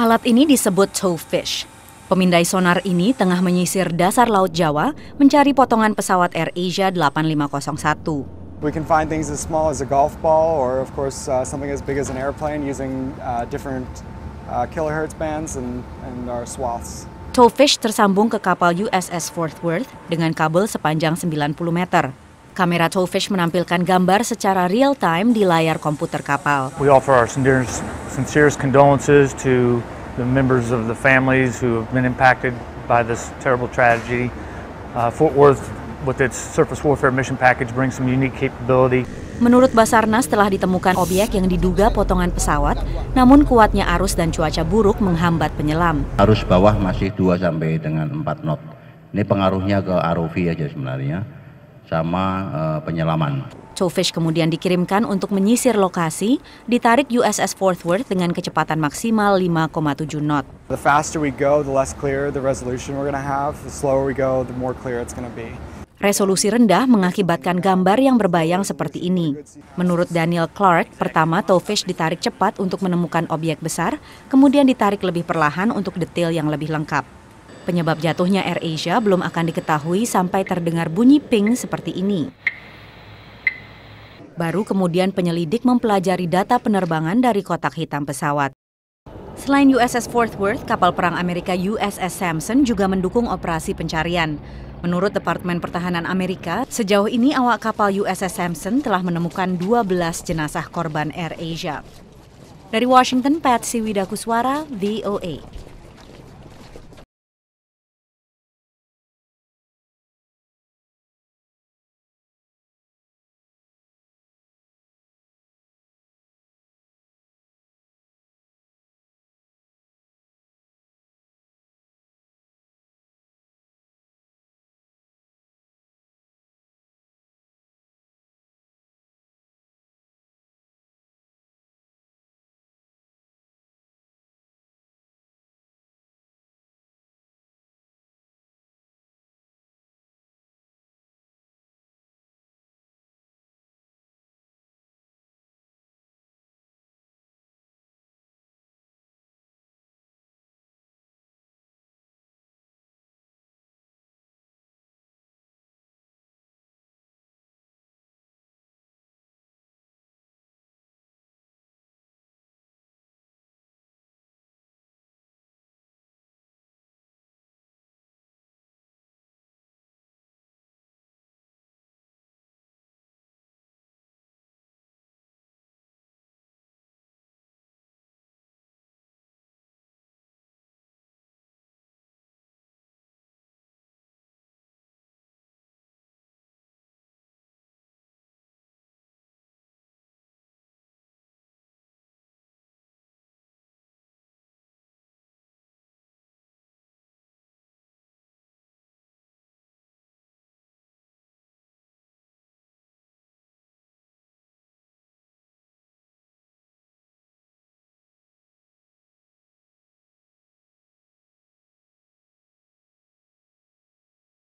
Alat ini disebut towfish. Pemindai sonar ini tengah menyisir dasar Laut Jawa mencari potongan pesawat Air Asia 8501. We can find things as small as a golf ball, or of course uh, something as big as an airplane using uh, different uh, kilohertz bands and, and our swaths. Towfish tersambung ke kapal USS Fort Worth dengan kabel sepanjang 90 meter. Kamera Towfish menampilkan gambar secara real time di layar komputer kapal. We offer our sincerest, condolences to the members of the families who have been impacted by this terrible tragedy. Uh, Fort Worth with its surface warfare mission package brings some unique capability. Menurut Basarnas telah ditemukan objek yang diduga potongan pesawat, namun kuatnya arus dan cuaca buruk menghambat penyelam. Arus bawah masih 2 sampai dengan 4 knot. Ini pengaruhnya ke ROV aja sebenarnya sama uh, penyelaman. Towfish kemudian dikirimkan untuk menyisir lokasi, ditarik USS Fort Worth dengan kecepatan maksimal 5,7 knot. The faster we go, the less clear the resolution we're going have. The slower we go, the more clear it's going be. Resolusi rendah mengakibatkan gambar yang berbayang seperti ini. Menurut Daniel Clark, pertama towfish ditarik cepat untuk menemukan objek besar, kemudian ditarik lebih perlahan untuk detail yang lebih lengkap. Penyebab jatuhnya Air Asia belum akan diketahui sampai terdengar bunyi ping seperti ini. Baru kemudian penyelidik mempelajari data penerbangan dari kotak hitam pesawat. Selain USS Fort Worth, kapal perang Amerika USS Samson juga mendukung operasi pencarian. Menurut Departemen Pertahanan Amerika, sejauh ini awak kapal USS Samson telah menemukan 12 jenazah korban Air Asia. Dari Washington, Patsy Widakuswara, VOA.